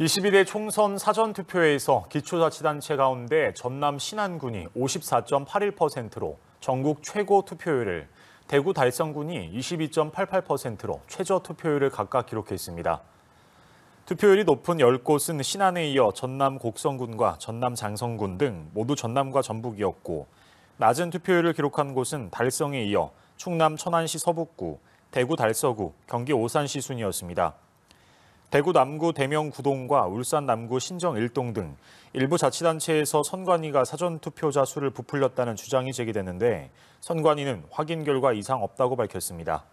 21대 총선 사전투표에서 회 기초자치단체 가운데 전남 신안군이 54.81%로 전국 최고 투표율을, 대구 달성군이 22.88%로 최저 투표율을 각각 기록했습니다. 투표율이 높은 10곳은 신안에 이어 전남 곡성군과 전남 장성군 등 모두 전남과 전북이었고 낮은 투표율을 기록한 곳은 달성에 이어 충남 천안시 서북구, 대구 달서구, 경기 오산시 순이었습니다. 대구 남구 대명 구동과 울산 남구 신정 1동 등 일부 자치단체에서 선관위가 사전투표자 수를 부풀렸다는 주장이 제기됐는데 선관위는 확인 결과 이상 없다고 밝혔습니다.